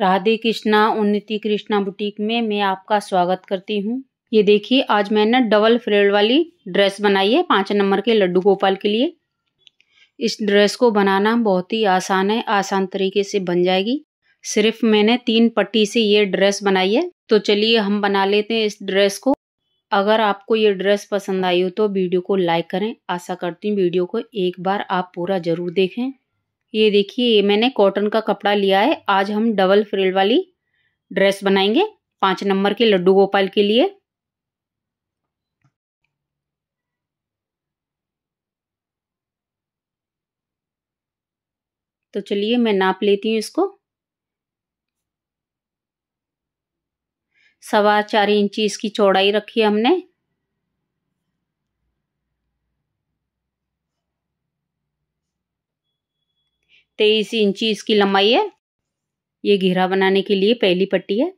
राधे कृष्णा उन्नति कृष्णा बुटीक में मैं आपका स्वागत करती हूँ ये देखिए आज मैंने डबल फ्रेड वाली ड्रेस बनाई है पाँच नंबर के लड्डू गोपाल के लिए इस ड्रेस को बनाना बहुत ही आसान है आसान तरीके से बन जाएगी सिर्फ मैंने तीन पट्टी से ये ड्रेस बनाई है तो चलिए हम बना लेते हैं इस ड्रेस को अगर आपको ये ड्रेस पसंद आई हो तो वीडियो को लाइक करें आशा करती हूँ वीडियो को एक बार आप पूरा ज़रूर देखें ये देखिए मैंने कॉटन का कपड़ा लिया है आज हम डबल फ्रिल वाली ड्रेस बनाएंगे पाँच नंबर के लड्डू गोपाल के लिए तो चलिए मैं नाप लेती हूँ इसको सवा चार इंची इसकी चौड़ाई रखी है हमने तेईस इंची इसकी लंबाई है ये घेरा बनाने के लिए पहली पट्टी है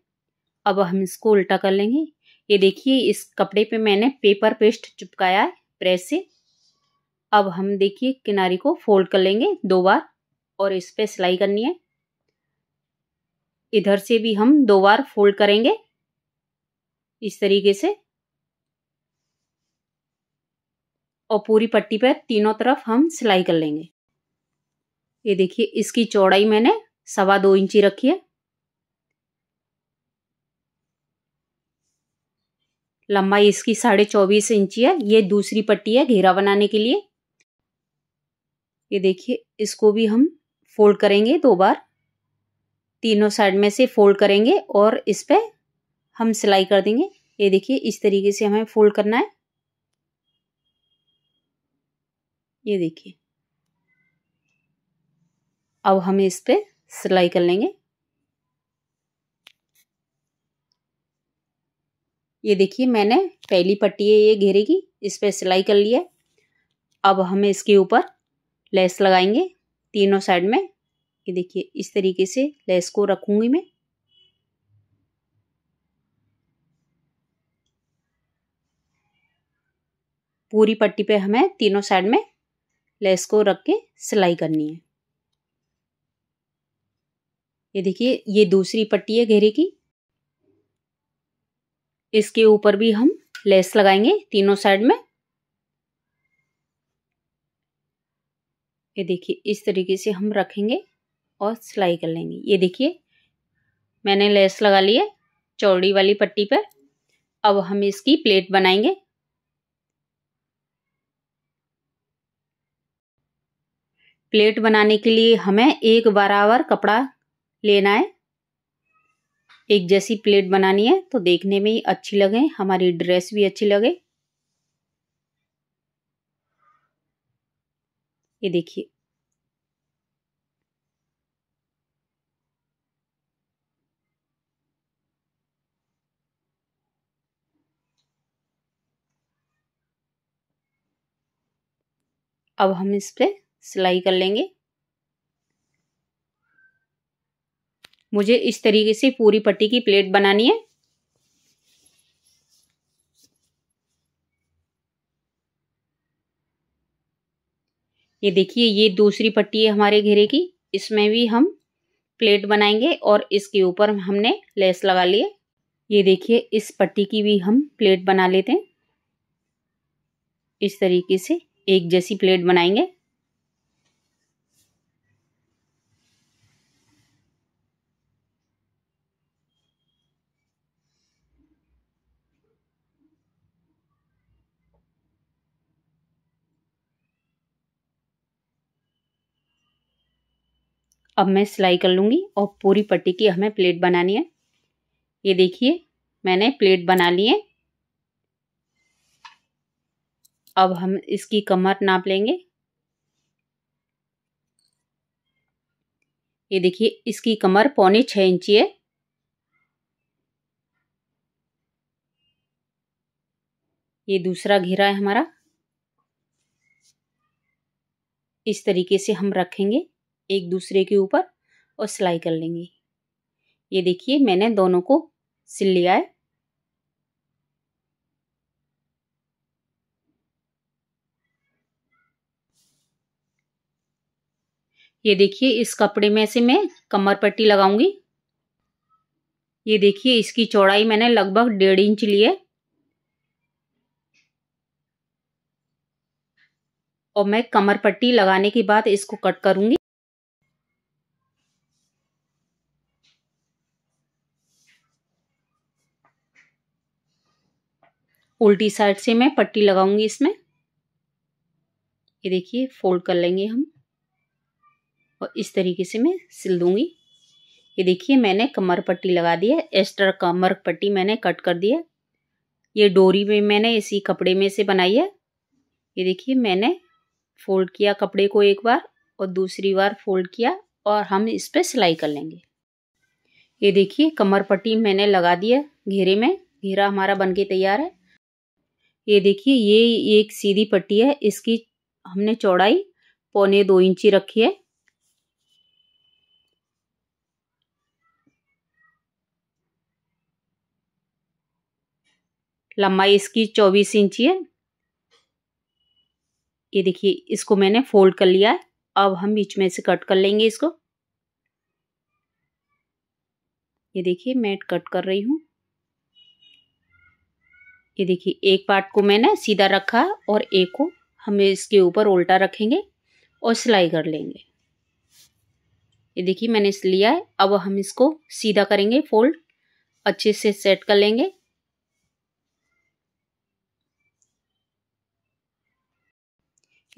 अब हम इसको उल्टा कर लेंगे ये देखिए इस कपड़े पे मैंने पेपर पेस्ट चिपकाया है प्रेस से अब हम देखिए किनारी को फोल्ड कर लेंगे दो बार और इस पर सिलाई करनी है इधर से भी हम दो बार फोल्ड करेंगे इस तरीके से और पूरी पट्टी पर तीनों तरफ हम सिलाई कर लेंगे ये देखिए इसकी चौड़ाई मैंने सवा दो इंची रखी है लंबाई इसकी साढ़े चौबीस इंची है ये दूसरी पट्टी है घेरा बनाने के लिए ये देखिए इसको भी हम फोल्ड करेंगे दो बार तीनों साइड में से फोल्ड करेंगे और इस पर हम सिलाई कर देंगे ये देखिए इस तरीके से हमें फोल्ड करना है ये देखिए अब हम इस पर सिलाई कर लेंगे ये देखिए मैंने पहली पट्टी है ये घेरे की इस पर सिलाई कर लिया अब हम इसके ऊपर लेस लगाएंगे तीनों साइड में ये देखिए इस तरीके से लेस को रखूँगी मैं पूरी पट्टी पे हमें तीनों साइड में लेस को रख के सिलाई करनी है ये देखिए ये दूसरी पट्टी है घेरे की इसके ऊपर भी हम लेस लगाएंगे तीनों साइड में ये देखिए इस तरीके से हम रखेंगे और सिलाई कर लेंगे ये देखिए मैंने लेस लगा ली है चौड़ी वाली पट्टी पर अब हम इसकी प्लेट बनाएंगे प्लेट बनाने के लिए हमें एक बराबर कपड़ा लेना है एक जैसी प्लेट बनानी है तो देखने में ही अच्छी लगे हमारी ड्रेस भी अच्छी लगे ये देखिए अब हम इस पर सिलाई कर लेंगे मुझे इस तरीके से पूरी पट्टी की प्लेट बनानी है ये देखिए ये दूसरी पट्टी है हमारे घेरे की इसमें भी हम प्लेट बनाएंगे और इसके ऊपर हमने लेस लगा लिए ये देखिए इस पट्टी की भी हम प्लेट बना लेते हैं इस तरीके से एक जैसी प्लेट बनाएंगे अब मैं सिलाई कर लूँगी और पूरी पट्टी की हमें प्लेट बनानी है ये देखिए मैंने प्लेट बना ली है अब हम इसकी कमर नाप लेंगे ये देखिए इसकी कमर पौने छः इंची है ये दूसरा घेरा है हमारा इस तरीके से हम रखेंगे एक दूसरे के ऊपर और सिलाई कर लेंगे ये देखिए मैंने दोनों को सिल लिया है ये देखिए इस कपड़े में से मैं कमर पट्टी लगाऊंगी ये देखिए इसकी चौड़ाई मैंने लगभग डेढ़ इंच ली है और मैं कमर पट्टी लगाने के बाद इसको कट करूंगी उल्टी साइड से मैं पट्टी लगाऊंगी इसमें ये देखिए फोल्ड कर लेंगे हम और इस तरीके से मैं सिल दूंगी ये देखिए मैंने कमर पट्टी लगा दी है एक्स्ट्रा कमर पट्टी मैंने कट कर दी है ये डोरी भी मैंने इसी कपड़े में से बनाई है ये देखिए मैंने फोल्ड किया कपड़े को एक बार और दूसरी बार फोल्ड किया और हम इस पर सिलाई कर लेंगे ये देखिए कमर पट्टी मैंने लगा दी है घेरे में घेरा हमारा बन के तैयार है ये देखिए ये एक सीधी पट्टी है इसकी हमने चौड़ाई पौने दो इंची रखी है लंबाई इसकी चौबीस इंची है ये देखिए इसको मैंने फोल्ड कर लिया है अब हम बीच में से कट कर लेंगे इसको ये देखिए मैं कट कर रही हूँ ये देखिए एक पार्ट को मैंने सीधा रखा और एक को हम इसके ऊपर उल्टा रखेंगे और सिलाई कर लेंगे ये देखिए मैंने इस लिया है अब हम इसको सीधा करेंगे फोल्ड अच्छे से सेट कर लेंगे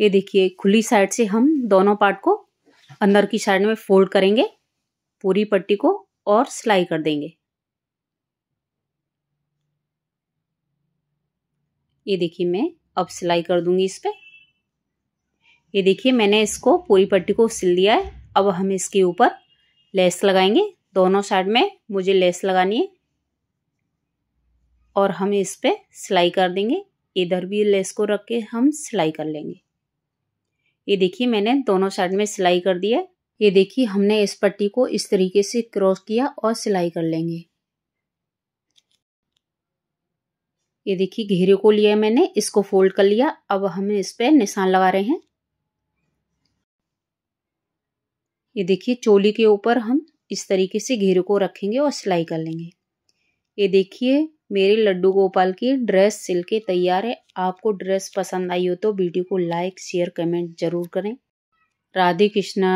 ये देखिए खुली साइड से हम दोनों पार्ट को अंदर की साइड में फोल्ड करेंगे पूरी पट्टी को और सिलाई कर देंगे ये देखिए मैं अब सिलाई कर दूंगी इस पर ये देखिए मैंने इसको पूरी पट्टी को सिल दिया है अब हम इसके ऊपर लेस लगाएंगे दोनों साइड में मुझे लेस लगानी है और हम इस पर सिलाई कर देंगे इधर भी लेस को रख के हम सिलाई कर लेंगे ये देखिए मैंने दोनों साइड में सिलाई कर दिया है ये देखिए हमने इस पट्टी को इस तरीके से क्रॉस किया और सिलाई कर लेंगे ये देखिए घेरे को लिया मैंने इसको फोल्ड कर लिया अब हम इस पर निशान लगा रहे हैं ये देखिए चोली के ऊपर हम इस तरीके से घेरे को रखेंगे और सिलाई कर लेंगे ये देखिए मेरे लड्डू गोपाल की ड्रेस सिल के तैयार है आपको ड्रेस पसंद आई हो तो वीडियो को लाइक शेयर कमेंट जरूर करें राधे कृष्णा